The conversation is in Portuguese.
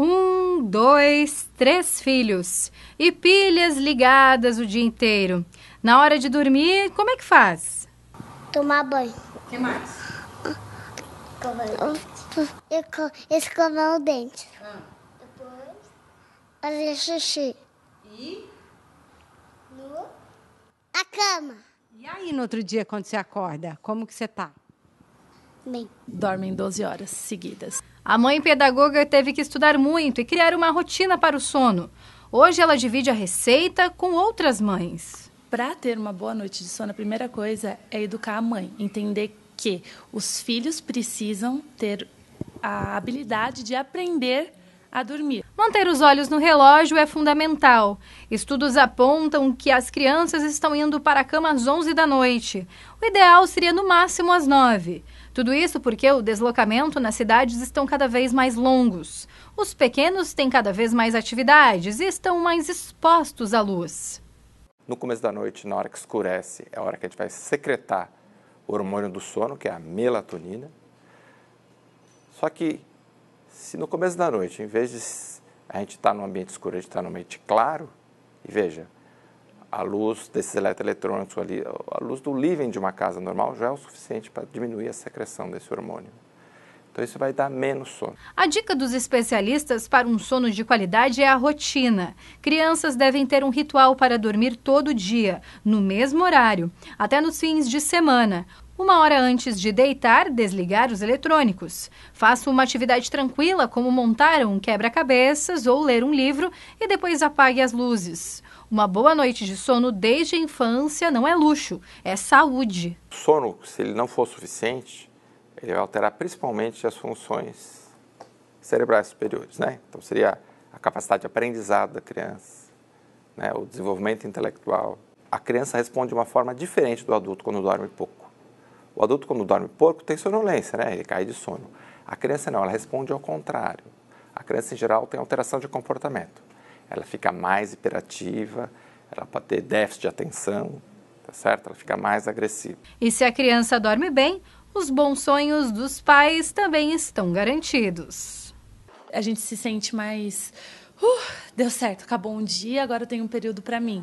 um, dois, três filhos e pilhas ligadas o dia inteiro. Na hora de dormir, como é que faz? Tomar banho. O que mais? Escovar o dente. Ah. Depois? Fazer xixi. E? No? A cama. E aí, no outro dia, quando você acorda, como que você tá? Bem. Dormem 12 horas seguidas. A mãe pedagoga teve que estudar muito e criar uma rotina para o sono. Hoje ela divide a receita com outras mães. Para ter uma boa noite de sono, a primeira coisa é educar a mãe, entender que os filhos precisam ter a habilidade de aprender a dormir. Manter os olhos no relógio é fundamental. Estudos apontam que as crianças estão indo para a cama às 11 da noite. O ideal seria no máximo às 9. Tudo isso porque o deslocamento nas cidades estão cada vez mais longos. Os pequenos têm cada vez mais atividades e estão mais expostos à luz. No começo da noite, na hora que escurece, é a hora que a gente vai secretar o hormônio do sono, que é a melatonina. Só que se no começo da noite, em vez de a gente está num ambiente escuro, a gente está num ambiente claro. E veja, a luz desses eletroeletrônicos ali, a luz do living de uma casa normal já é o suficiente para diminuir a secreção desse hormônio. Então isso vai dar menos sono. A dica dos especialistas para um sono de qualidade é a rotina. Crianças devem ter um ritual para dormir todo dia, no mesmo horário, até nos fins de semana. Uma hora antes de deitar, desligar os eletrônicos. Faça uma atividade tranquila, como montar um quebra-cabeças ou ler um livro e depois apague as luzes. Uma boa noite de sono desde a infância não é luxo, é saúde. O sono, se ele não for suficiente, ele vai alterar principalmente as funções cerebrais superiores, né? Então seria a capacidade de aprendizado da criança, né? o desenvolvimento intelectual. A criança responde de uma forma diferente do adulto quando dorme pouco. O adulto, quando dorme pouco, tem sonolência, né? Ele cai de sono. A criança não, ela responde ao contrário. A criança, em geral, tem alteração de comportamento. Ela fica mais hiperativa, ela pode ter déficit de atenção, tá certo? Ela fica mais agressiva. E se a criança dorme bem, os bons sonhos dos pais também estão garantidos. A gente se sente mais. Uh, deu certo, acabou um dia, agora eu tenho um período para mim.